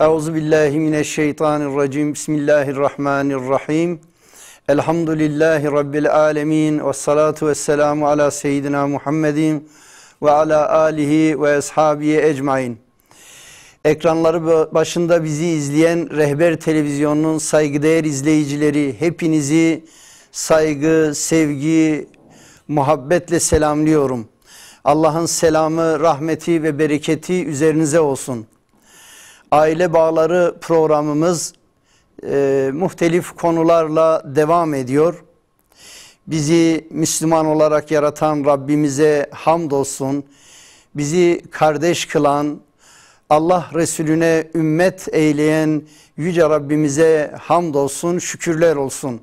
Euzu billahi mineşşeytanirracim. Bismillahirrahmanirrahim. Elhamdülillahi rabbil alamin ve salatu vesselamu ala seyyidina Muhammedin ve ala alihi ve ashabihi ecmaîn. Ekranları başında bizi izleyen Rehber Televizyonu'nun saygıdeğer izleyicileri hepinizi saygı, sevgi, muhabbetle selamlıyorum. Allah'ın selamı, rahmeti ve bereketi üzerinize olsun aile bağları programımız e, muhtelif konularla devam ediyor. Bizi Müslüman olarak yaratan Rabbimize hamdolsun. Bizi kardeş kılan, Allah Resulüne ümmet eyleyen Yüce Rabbimize hamdolsun, şükürler olsun.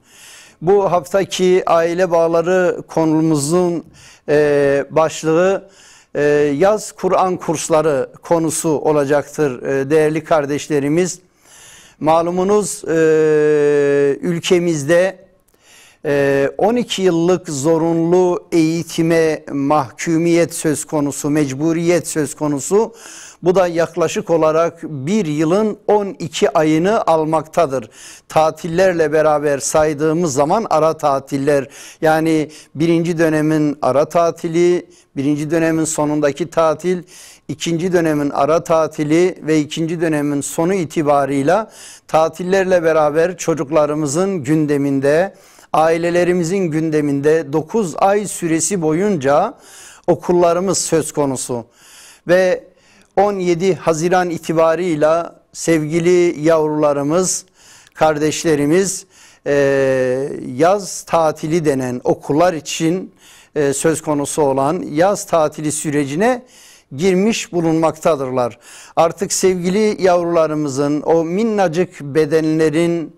Bu haftaki aile bağları konumuzun e, başlığı ee, yaz Kur'an kursları konusu olacaktır ee, değerli kardeşlerimiz. Malumunuz ee, ülkemizde 12 ee, yıllık zorunlu eğitime mahkumiyet söz konusu, mecburiyet söz konusu. Bu da yaklaşık olarak bir yılın 12 ayını almaktadır. Tatillerle beraber saydığımız zaman ara tatiller yani birinci dönemin ara tatili, birinci dönemin sonundaki tatil, ikinci dönemin ara tatili ve ikinci dönemin sonu itibarıyla tatillerle beraber çocuklarımızın gündeminde ailelerimizin gündeminde 9 ay süresi boyunca okullarımız söz konusu. Ve 17 Haziran itibarıyla sevgili yavrularımız, kardeşlerimiz e, yaz tatili denen okullar için e, söz konusu olan yaz tatili sürecine girmiş bulunmaktadırlar. Artık sevgili yavrularımızın o minnacık bedenlerin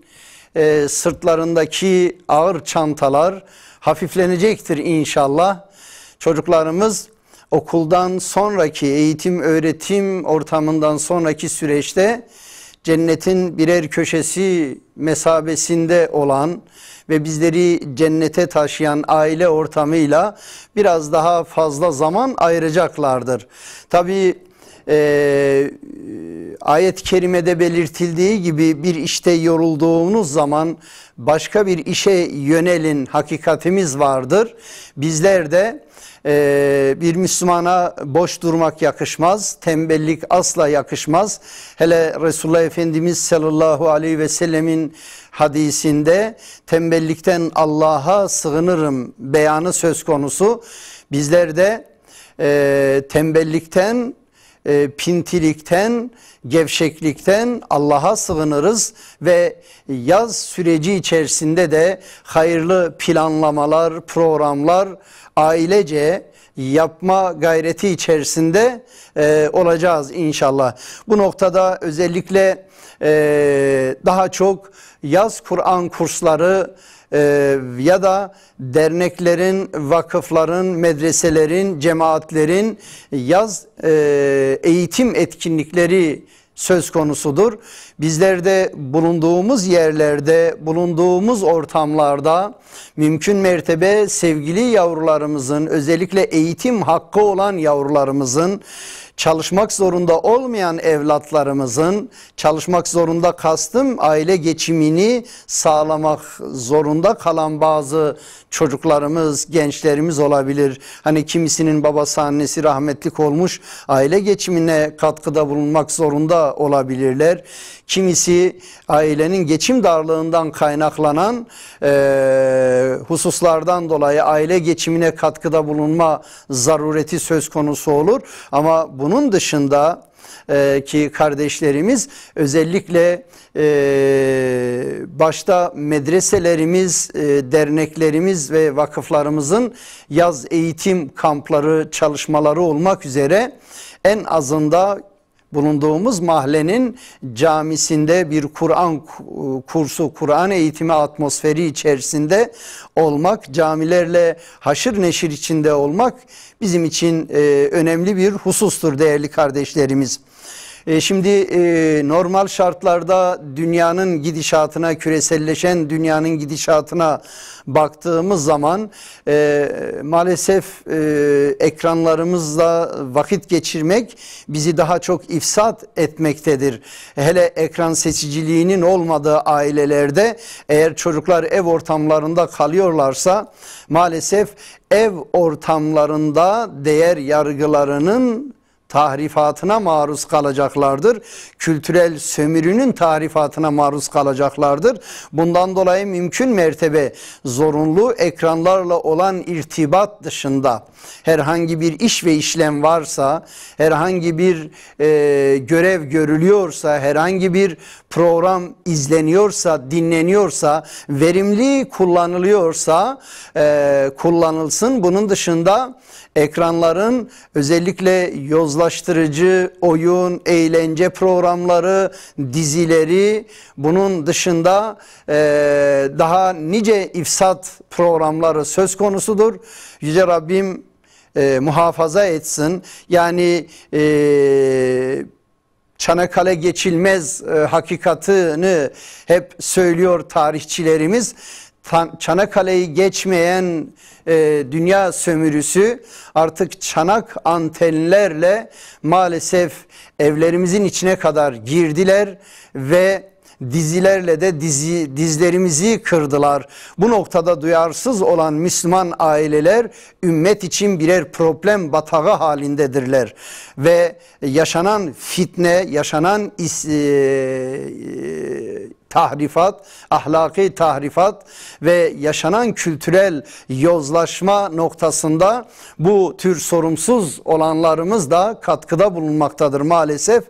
e, sırtlarındaki ağır çantalar hafiflenecektir inşallah. Çocuklarımız okuldan sonraki eğitim öğretim ortamından sonraki süreçte cennetin birer köşesi mesabesinde olan ve bizleri cennete taşıyan aile ortamıyla biraz daha fazla zaman ayıracaklardır. Tabii e, ayet-i kerimede belirtildiği gibi bir işte yorulduğunuz zaman başka bir işe yönelin hakikatimiz vardır. Bizler de e, bir Müslümana boş durmak yakışmaz, tembellik asla yakışmaz. Hele Resulullah Efendimiz sallallahu aleyhi ve sellemin hadisinde tembellikten Allah'a sığınırım beyanı söz konusu. Bizler de e, tembellikten e, pintilikten, gevşeklikten Allah'a sığınırız ve yaz süreci içerisinde de hayırlı planlamalar, programlar ailece yapma gayreti içerisinde e, olacağız inşallah. Bu noktada özellikle e, daha çok yaz Kur'an kursları, ee, ya da derneklerin, vakıfların, medreselerin, cemaatlerin yaz e, eğitim etkinlikleri söz konusudur. Bizler de bulunduğumuz yerlerde, bulunduğumuz ortamlarda mümkün mertebe sevgili yavrularımızın özellikle eğitim hakkı olan yavrularımızın çalışmak zorunda olmayan evlatlarımızın çalışmak zorunda kastım aile geçimini sağlamak zorunda kalan bazı çocuklarımız gençlerimiz olabilir. Hani kimisinin babası annesi rahmetlik olmuş aile geçimine katkıda bulunmak zorunda olabilirler. Kimisi ailenin geçim darlığından kaynaklanan e, hususlardan dolayı aile geçimine katkıda bulunma zarureti söz konusu olur. Ama bunu onun dışında e, ki kardeşlerimiz özellikle e, başta medreselerimiz, e, derneklerimiz ve vakıflarımızın yaz eğitim kampları, çalışmaları olmak üzere en azında bulunduğumuz mahallenin camisinde bir Kur'an kursu, Kur'an eğitimi atmosferi içerisinde olmak, camilerle haşır neşir içinde olmak bizim için e, önemli bir husustur değerli kardeşlerimiz. E, şimdi e, normal şartlarda dünyanın gidişatına, küreselleşen dünyanın gidişatına baktığımız zaman e, maalesef ekranlarımızla vakit geçirmek bizi daha çok ifsat etmektedir. Hele ekran seçiciliğinin olmadığı ailelerde eğer çocuklar ev ortamlarında kalıyorlarsa maalesef ev ortamlarında değer yargılarının tahrifatına maruz kalacaklardır. Kültürel sömürünün tahrifatına maruz kalacaklardır. Bundan dolayı mümkün mertebe zorunlu ekranlarla olan irtibat dışında herhangi bir iş ve işlem varsa, herhangi bir e, görev görülüyorsa, herhangi bir program izleniyorsa, dinleniyorsa, verimli kullanılıyorsa e, kullanılsın. Bunun dışında ekranların özellikle yozlaştırıcı oyun, eğlence programları, dizileri bunun dışında e, daha nice ifsat programları söz konusudur. Yüce Rabbim e, muhafaza etsin. Yani e, Çanakkale geçilmez e, hakikatını hep söylüyor tarihçilerimiz. Çanakkale'yi geçmeyen e, dünya sömürüsü artık çanak antenlerle maalesef evlerimizin içine kadar girdiler ve dizilerle de dizi, dizlerimizi kırdılar. Bu noktada duyarsız olan Müslüman aileler ümmet için birer problem batağı halindedirler. Ve yaşanan fitne, yaşanan is, e, e tahrifat, ahlaki tahrifat ve yaşanan kültürel yozlaşma noktasında bu tür sorumsuz olanlarımız da katkıda bulunmaktadır maalesef.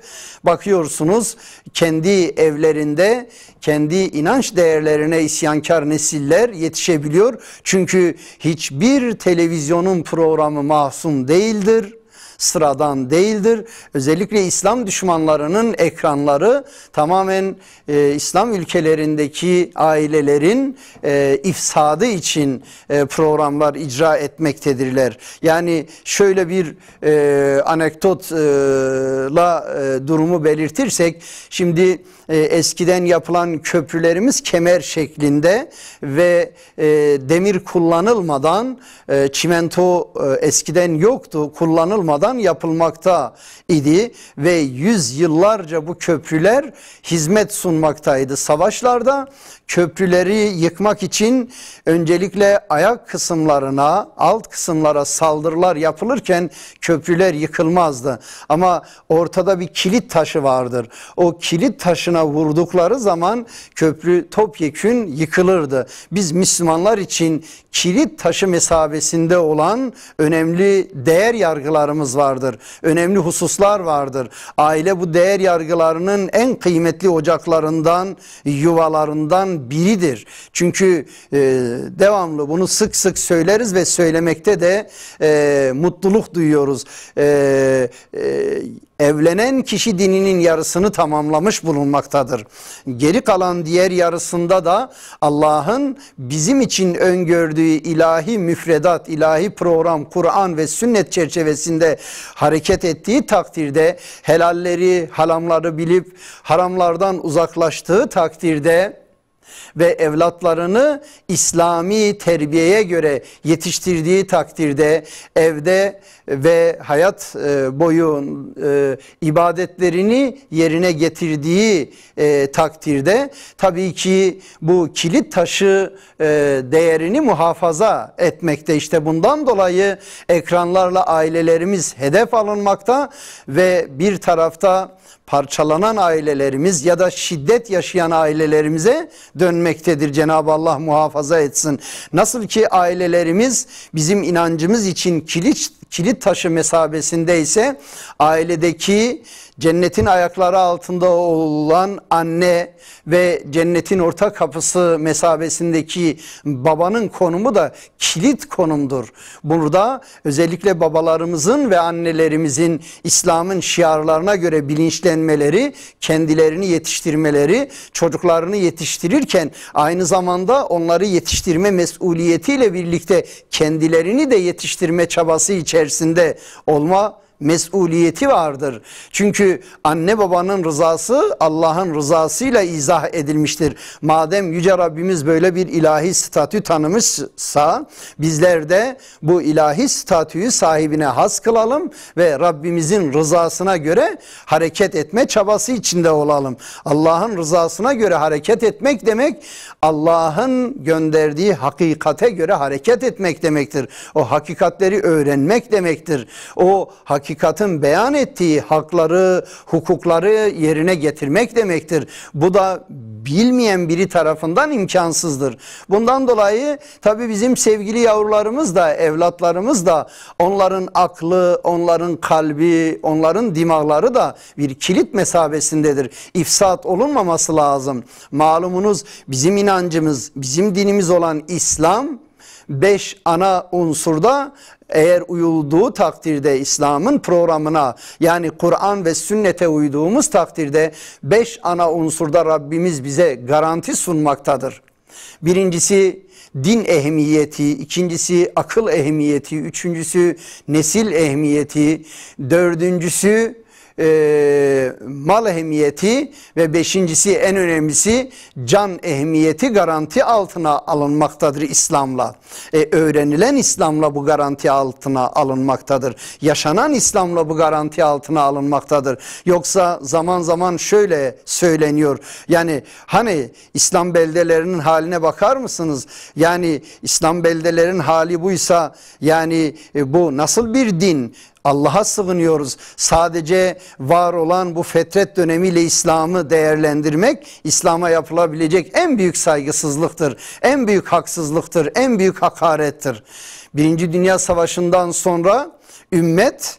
Bakıyorsunuz kendi evlerinde kendi inanç değerlerine isyankar nesiller yetişebiliyor. Çünkü hiçbir televizyonun programı masum değildir sıradan değildir. Özellikle İslam düşmanlarının ekranları tamamen e, İslam ülkelerindeki ailelerin e, ifsadı için e, programlar icra etmektedirler. Yani şöyle bir e, anekdotla e, durumu belirtirsek şimdi e, eskiden yapılan köprülerimiz kemer şeklinde ve e, demir kullanılmadan e, çimento eskiden yoktu kullanılmadan yapılmakta idi ve yüz yıllarca bu köprüler hizmet sunmaktaydı. Savaşlarda köprüleri yıkmak için öncelikle ayak kısımlarına alt kısımlara saldırılar yapılırken köprüler yıkılmazdı ama ortada bir kilit taşı vardır. O kilit taşına başına vurdukları zaman köprü topyekün yıkılırdı. Biz Müslümanlar için kilit taşı mesabesinde olan önemli değer yargılarımız vardır. Önemli hususlar vardır. Aile bu değer yargılarının en kıymetli ocaklarından, yuvalarından biridir. Çünkü e, devamlı bunu sık sık söyleriz ve söylemekte de e, mutluluk duyuyoruz. E, e, evlenen kişi dininin yarısını tamamlamış bulunmaktadır. Geri kalan diğer yarısında da Allah'ın bizim için öngördüğü ilahi müfredat, ilahi program, Kur'an ve sünnet çerçevesinde hareket ettiği takdirde helalleri, halamları bilip haramlardan uzaklaştığı takdirde ve evlatlarını İslami terbiyeye göre yetiştirdiği takdirde evde ve hayat e, boyu e, ibadetlerini yerine getirdiği e, takdirde tabii ki bu kilit taşı değerini muhafaza etmekte işte bundan dolayı ekranlarla ailelerimiz hedef alınmakta ve bir tarafta parçalanan ailelerimiz ya da şiddet yaşayan ailelerimize dönmektedir. Cenab-ı Allah muhafaza etsin. Nasıl ki ailelerimiz bizim inancımız için kilit kilit taşı mesabesinde ise ailedeki cennetin ayakları altında olan anne ve cennetin orta kapısı mesabesindeki babanın konumu da kilit konumdur. Burada özellikle babalarımızın ve annelerimizin İslam'ın şiarlarına göre bilinçlenmeleri, kendilerini yetiştirmeleri, çocuklarını yetiştirirken aynı zamanda onları yetiştirme mesuliyetiyle birlikte kendilerini de yetiştirme çabası için içerisinde olma mesuliyeti vardır. Çünkü anne babanın rızası Allah'ın rızasıyla izah edilmiştir. Madem Yüce Rabbimiz böyle bir ilahi statü tanımışsa bizler de bu ilahi statüyü sahibine has kılalım ve Rabbimizin rızasına göre hareket etme çabası içinde olalım. Allah'ın rızasına göre hareket etmek demek Allah'ın gönderdiği hakikate göre hareket etmek demektir. O hakikatleri öğrenmek demektir. O hakikat hakikatin beyan ettiği hakları, hukukları yerine getirmek demektir. Bu da bilmeyen biri tarafından imkansızdır. Bundan dolayı tabi bizim sevgili yavrularımız da evlatlarımız da onların aklı, onların kalbi, onların dimağları da bir kilit mesabesindedir. İfsat olunmaması lazım. Malumunuz bizim inancımız, bizim dinimiz olan İslam beş ana unsurda eğer uyulduğu takdirde İslam'ın programına yani Kur'an ve sünnete uyduğumuz takdirde beş ana unsurda Rabbimiz bize garanti sunmaktadır. Birincisi din ehemmiyeti, ikincisi akıl ehemmiyeti, üçüncüsü nesil ehemmiyeti, dördüncüsü e, mal ehemmiyeti ve beşincisi en önemlisi can ehemmiyeti garanti altına alınmaktadır İslam'la. E, öğrenilen İslam'la bu garanti altına alınmaktadır. Yaşanan İslam'la bu garanti altına alınmaktadır. Yoksa zaman zaman şöyle söyleniyor. Yani hani İslam beldelerinin haline bakar mısınız? Yani İslam beldelerin hali buysa yani e, bu nasıl bir din? Allah'a sığınıyoruz. Sadece var olan bu fetret dönemiyle İslam'ı değerlendirmek İslam'a yapılabilecek en büyük saygısızlıktır. En büyük haksızlıktır. En büyük hakarettir. Birinci Dünya Savaşı'ndan sonra ümmet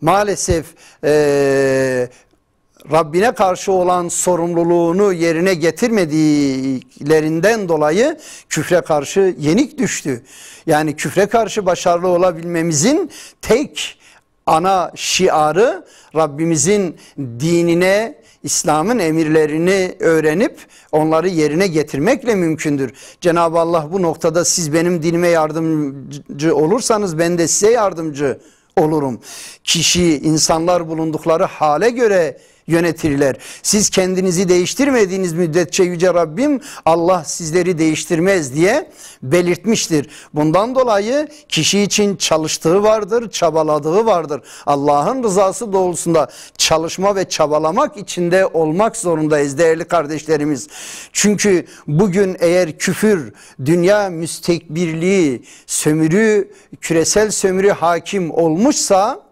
maalesef e, Rabbine karşı olan sorumluluğunu yerine getirmediklerinden dolayı küfre karşı yenik düştü. Yani küfre karşı başarılı olabilmemizin tek ana şiarı Rabbimizin dinine, İslam'ın emirlerini öğrenip onları yerine getirmekle mümkündür. Cenab-ı Allah bu noktada siz benim dinime yardımcı olursanız ben de size yardımcı olurum. Kişi insanlar bulundukları hale göre yönetirler. Siz kendinizi değiştirmediğiniz müddetçe Yüce Rabbim Allah sizleri değiştirmez diye belirtmiştir. Bundan dolayı kişi için çalıştığı vardır, çabaladığı vardır. Allah'ın rızası doğrultusunda çalışma ve çabalamak içinde olmak zorundayız değerli kardeşlerimiz. Çünkü bugün eğer küfür, dünya müstekbirliği, sömürü, küresel sömürü hakim olmuşsa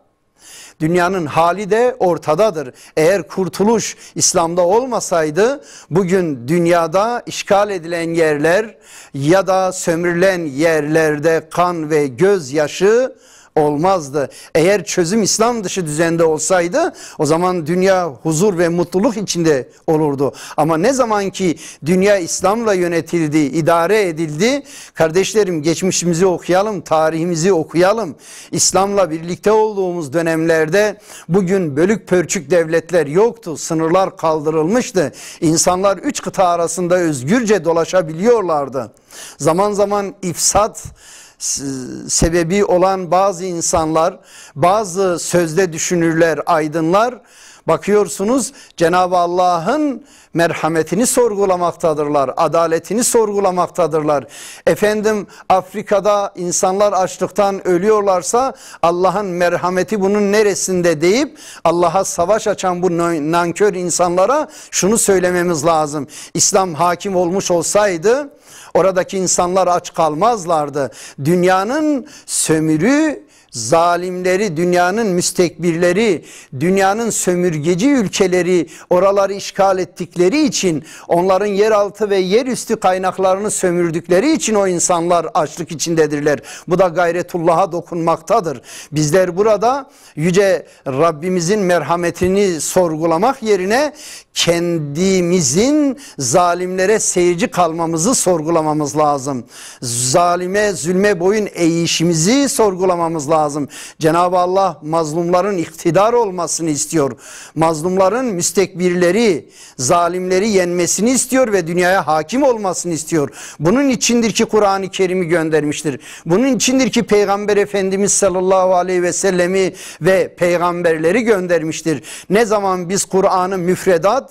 Dünyanın hali de ortadadır. Eğer kurtuluş İslam'da olmasaydı bugün dünyada işgal edilen yerler ya da sömürülen yerlerde kan ve gözyaşı olmazdı. Eğer çözüm İslam dışı düzende olsaydı o zaman dünya huzur ve mutluluk içinde olurdu. Ama ne zaman ki dünya İslam'la yönetildi, idare edildi. Kardeşlerim geçmişimizi okuyalım, tarihimizi okuyalım. İslam'la birlikte olduğumuz dönemlerde bugün bölük pörçük devletler yoktu. Sınırlar kaldırılmıştı. İnsanlar üç kıta arasında özgürce dolaşabiliyorlardı. Zaman zaman ifsat sebebi olan bazı insanlar, bazı sözde düşünürler, aydınlar Bakıyorsunuz Cenab-ı Allah'ın merhametini sorgulamaktadırlar, adaletini sorgulamaktadırlar. Efendim Afrika'da insanlar açlıktan ölüyorlarsa Allah'ın merhameti bunun neresinde deyip Allah'a savaş açan bu nankör insanlara şunu söylememiz lazım. İslam hakim olmuş olsaydı oradaki insanlar aç kalmazlardı. Dünyanın sömürü zalimleri, dünyanın müstekbirleri, dünyanın sömürgeci ülkeleri oraları işgal ettikleri için onların yeraltı ve yerüstü kaynaklarını sömürdükleri için o insanlar açlık içindedirler. Bu da gayretullah'a dokunmaktadır. Bizler burada yüce Rabbimizin merhametini sorgulamak yerine kendimizin zalimlere seyirci kalmamızı sorgulamamız lazım. Zalime, zulme boyun eğişimizi sorgulamamız lazım lazım. Cenab-ı Allah mazlumların iktidar olmasını istiyor. Mazlumların müstekbirleri, zalimleri yenmesini istiyor ve dünyaya hakim olmasını istiyor. Bunun içindir ki Kur'an-ı Kerim'i göndermiştir. Bunun içindir ki Peygamber Efendimiz sallallahu aleyhi ve sellemi ve peygamberleri göndermiştir. Ne zaman biz Kur'an'ı müfredat,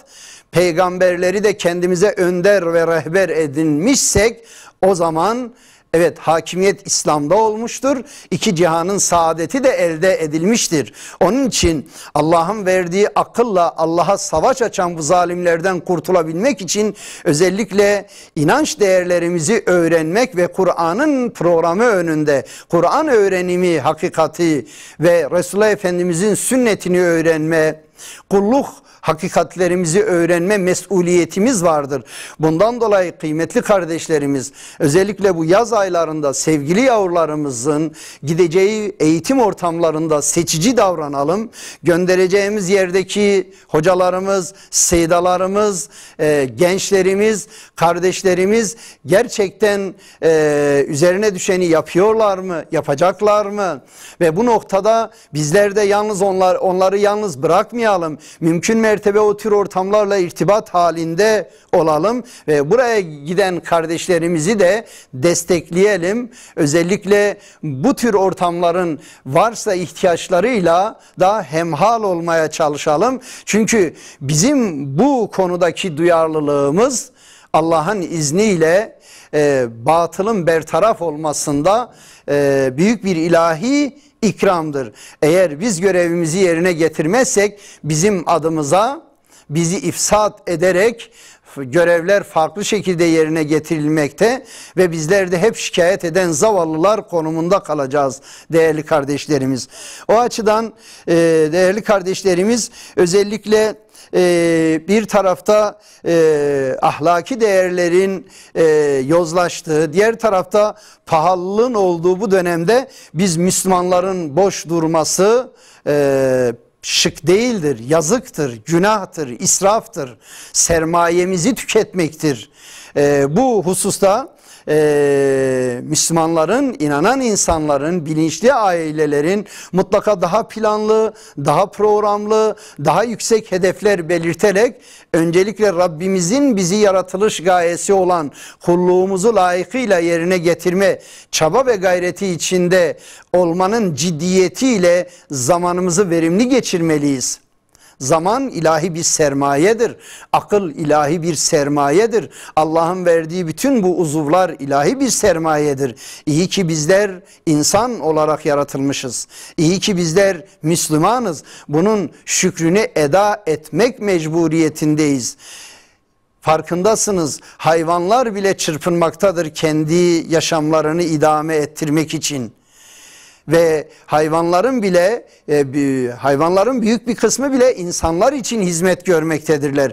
peygamberleri de kendimize önder ve rehber edinmişsek o zaman Evet hakimiyet İslam'da olmuştur. İki cihanın saadeti de elde edilmiştir. Onun için Allah'ın verdiği akılla Allah'a savaş açan bu zalimlerden kurtulabilmek için özellikle inanç değerlerimizi öğrenmek ve Kur'an'ın programı önünde Kur'an öğrenimi hakikati ve Resulullah Efendimizin sünnetini öğrenme Kulluk hakikatlerimizi öğrenme mesuliyetimiz vardır. Bundan dolayı kıymetli kardeşlerimiz özellikle bu yaz aylarında sevgili yavrularımızın gideceği eğitim ortamlarında seçici davranalım. Göndereceğimiz yerdeki hocalarımız, seydalarımız, e, gençlerimiz, kardeşlerimiz gerçekten e, üzerine düşeni yapıyorlar mı, yapacaklar mı? Ve bu noktada bizler de yalnız onlar, onları yalnız bırakmayalım olmayalım. Mümkün mertebe o tür ortamlarla irtibat halinde olalım ve buraya giden kardeşlerimizi de destekleyelim. Özellikle bu tür ortamların varsa ihtiyaçlarıyla da hemhal olmaya çalışalım. Çünkü bizim bu konudaki duyarlılığımız Allah'ın izniyle e, batılın bertaraf olmasında e, büyük bir ilahi ikramdır. Eğer biz görevimizi yerine getirmezsek bizim adımıza bizi ifsat ederek görevler farklı şekilde yerine getirilmekte ve bizler de hep şikayet eden zavallılar konumunda kalacağız değerli kardeşlerimiz. O açıdan e, değerli kardeşlerimiz özellikle e, bir tarafta e, ahlaki değerlerin e, yozlaştığı, diğer tarafta pahalılığın olduğu bu dönemde biz Müslümanların boş durması, e, şık değildir, yazıktır, günahtır, israftır, sermayemizi tüketmektir. E, bu hususta e, Müslümanların, inanan insanların, bilinçli ailelerin mutlaka daha planlı, daha programlı, daha yüksek hedefler belirterek öncelikle Rabbimizin bizi yaratılış gayesi olan kulluğumuzu layıkıyla yerine getirme çaba ve gayreti içinde olmanın ciddiyetiyle zamanımızı verimli geçirmeliyiz. Zaman ilahi bir sermayedir. Akıl ilahi bir sermayedir. Allah'ın verdiği bütün bu uzuvlar ilahi bir sermayedir. İyi ki bizler insan olarak yaratılmışız. İyi ki bizler Müslümanız. Bunun şükrünü eda etmek mecburiyetindeyiz. Farkındasınız hayvanlar bile çırpınmaktadır kendi yaşamlarını idame ettirmek için ve hayvanların bile e, hayvanların büyük bir kısmı bile insanlar için hizmet görmektedirler.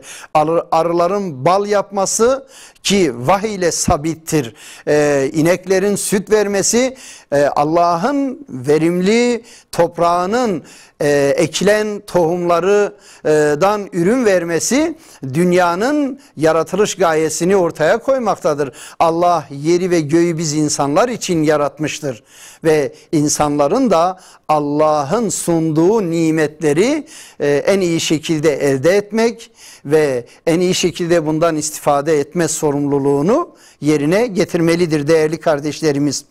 Arıların bal yapması ki vahiy ile sabittir. E, ineklerin süt vermesi e, Allah'ın verimli toprağının e, ekilen tohumlardan ürün vermesi dünyanın yaratılış gayesini ortaya koymaktadır. Allah yeri ve göğü biz insanlar için yaratmıştır ve insan çalışanların da Allah'ın sunduğu nimetleri e, en iyi şekilde elde etmek ve en iyi şekilde bundan istifade etme sorumluluğunu yerine getirmelidir değerli kardeşlerimiz.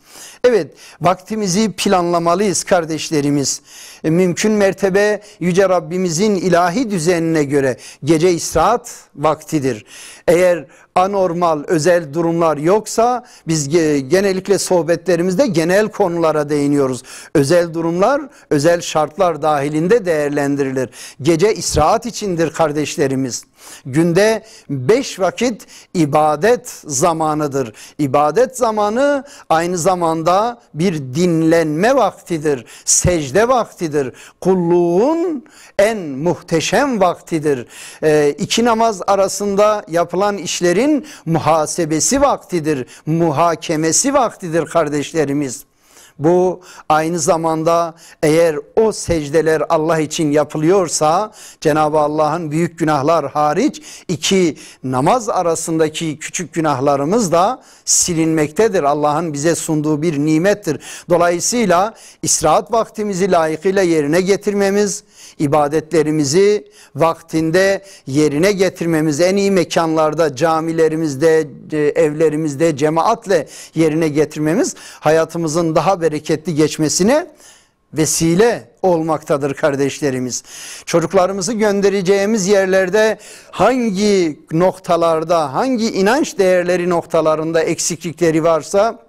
Evet vaktimizi planlamalıyız kardeşlerimiz. E, mümkün mertebe Yüce Rabbimizin ilahi düzenine göre gece israat vaktidir. Eğer anormal özel durumlar yoksa biz genellikle sohbetlerimizde genel konulara değiniyoruz. Özel durumlar özel şartlar dahilinde değerlendirilir. Gece istirahat içindir kardeşlerimiz. Günde beş vakit ibadet zamanıdır. İbadet zamanı aynı zamanda bir dinlenme vaktidir. Secde vaktidir. Kulluğun en muhteşem vaktidir. Ee, iki namaz arasında yapılan işlerin muhasebesi vaktidir. Muhakemesi vaktidir kardeşlerimiz. Bu aynı zamanda eğer o secdeler Allah için yapılıyorsa Cenab-ı Allah'ın büyük günahlar hariç iki namaz arasındaki küçük günahlarımız da silinmektedir. Allah'ın bize sunduğu bir nimettir. Dolayısıyla istirahat vaktimizi layıkıyla yerine getirmemiz, ibadetlerimizi vaktinde yerine getirmemiz, en iyi mekanlarda, camilerimizde, e, evlerimizde, cemaatle yerine getirmemiz hayatımızın daha bereketli geçmesine vesile olmaktadır kardeşlerimiz. Çocuklarımızı göndereceğimiz yerlerde hangi noktalarda, hangi inanç değerleri noktalarında eksiklikleri varsa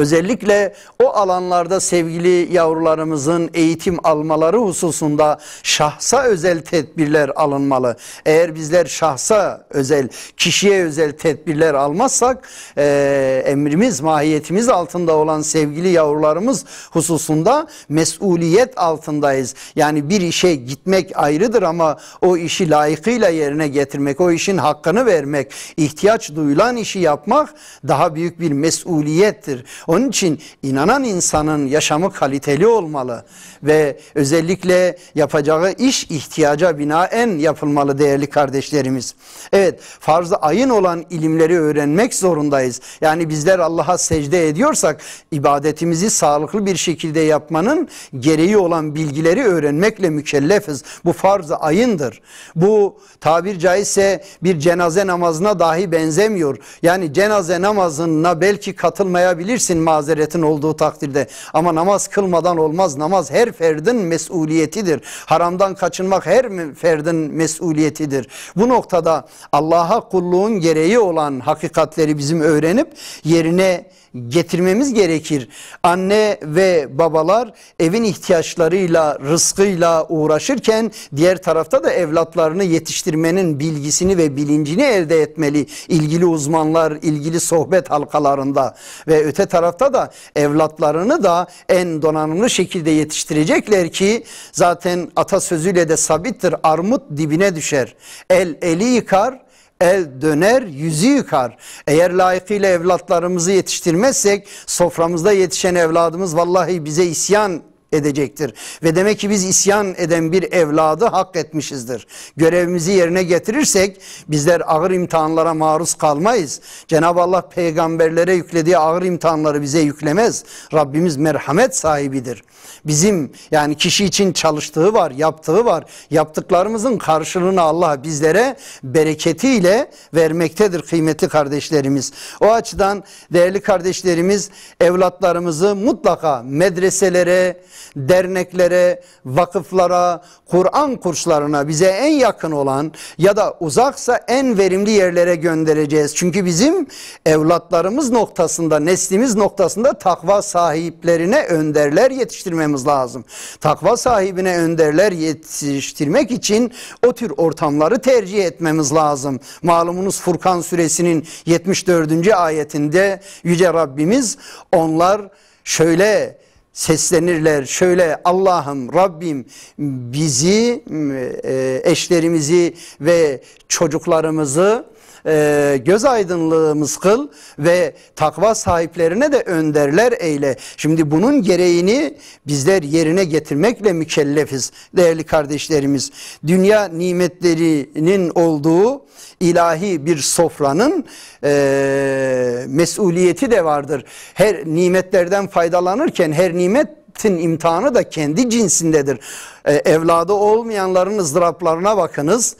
Özellikle o alanlarda sevgili yavrularımızın eğitim almaları hususunda şahsa özel tedbirler alınmalı. Eğer bizler şahsa özel, kişiye özel tedbirler almazsak e, emrimiz, mahiyetimiz altında olan sevgili yavrularımız hususunda mesuliyet altındayız. Yani bir işe gitmek ayrıdır ama o işi layıkıyla yerine getirmek, o işin hakkını vermek, ihtiyaç duyulan işi yapmak daha büyük bir mesuliyettir. Onun için inanan insanın yaşamı kaliteli olmalı ve özellikle yapacağı iş ihtiyaca binaen yapılmalı değerli kardeşlerimiz. Evet farz-ı ayın olan ilimleri öğrenmek zorundayız. Yani bizler Allah'a secde ediyorsak ibadetimizi sağlıklı bir şekilde yapmanın gereği olan bilgileri öğrenmekle mükellefiz. Bu farz-ı ayındır. Bu tabir caizse bir cenaze namazına dahi benzemiyor. Yani cenaze namazına belki katılmayabilirsin bahsin mazeretin olduğu takdirde. Ama namaz kılmadan olmaz. Namaz her ferdin mesuliyetidir. Haramdan kaçınmak her ferdin mesuliyetidir. Bu noktada Allah'a kulluğun gereği olan hakikatleri bizim öğrenip yerine getirmemiz gerekir. Anne ve babalar evin ihtiyaçlarıyla, rızkıyla uğraşırken diğer tarafta da evlatlarını yetiştirmenin bilgisini ve bilincini elde etmeli. İlgili uzmanlar, ilgili sohbet halkalarında ve öte tarafta da evlatlarını da en donanımlı şekilde yetiştirecekler ki zaten atasözüyle de sabittir armut dibine düşer. El eli yıkar, el döner yüzü yıkar. Eğer layıkıyla evlatlarımızı yetiştirmezsek soframızda yetişen evladımız vallahi bize isyan edecektir. Ve demek ki biz isyan eden bir evladı hak etmişizdir. Görevimizi yerine getirirsek bizler ağır imtihanlara maruz kalmayız. Cenab-ı Allah peygamberlere yüklediği ağır imtihanları bize yüklemez. Rabbimiz merhamet sahibidir. Bizim yani kişi için çalıştığı var, yaptığı var. Yaptıklarımızın karşılığını Allah bizlere bereketiyle vermektedir kıymetli kardeşlerimiz. O açıdan değerli kardeşlerimiz evlatlarımızı mutlaka medreselere, derneklere, vakıflara, Kur'an kurslarına bize en yakın olan ya da uzaksa en verimli yerlere göndereceğiz. Çünkü bizim evlatlarımız noktasında, neslimiz noktasında takva sahiplerine önderler yetiştirmemiz lazım. Takva sahibine önderler yetiştirmek için o tür ortamları tercih etmemiz lazım. Malumunuz Furkan suresinin 74. ayetinde Yüce Rabbimiz onlar şöyle seslenirler şöyle Allah'ım Rabbim bizi e, eşlerimizi ve çocuklarımızı e, göz aydınlığımız kıl ve takva sahiplerine de önderler eyle. Şimdi bunun gereğini bizler yerine getirmekle mükellefiz değerli kardeşlerimiz. Dünya nimetlerinin olduğu ilahi bir sofranın e, mesuliyeti de vardır. Her nimetlerden faydalanırken her nimet nimetin imtihanı da kendi cinsindedir. E, evladı olmayanların ızdıraplarına bakınız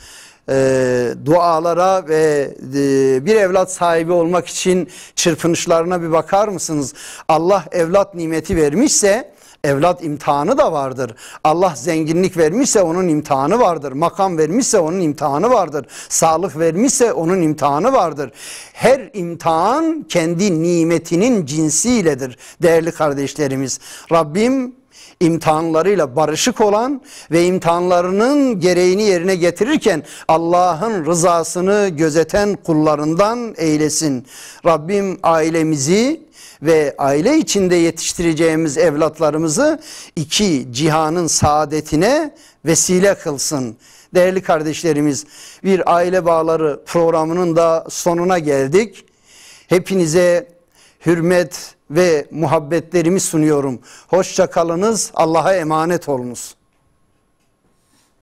e, dualara ve e, bir evlat sahibi olmak için çırpınışlarına bir bakar mısınız? Allah evlat nimeti vermişse evlat imtihanı da vardır. Allah zenginlik vermişse onun imtihanı vardır. Makam vermişse onun imtihanı vardır. Sağlık vermişse onun imtihanı vardır. Her imtihan kendi nimetinin cinsiyledir değerli kardeşlerimiz. Rabbim imtihanlarıyla barışık olan ve imtihanlarının gereğini yerine getirirken Allah'ın rızasını gözeten kullarından eylesin. Rabbim ailemizi ve aile içinde yetiştireceğimiz evlatlarımızı iki cihanın saadetine vesile kılsın. Değerli kardeşlerimiz bir aile bağları programının da sonuna geldik. Hepinize hürmet, ve muhabbetlerimi sunuyorum. Hoşça kalınız. Allah'a emanet olunuz.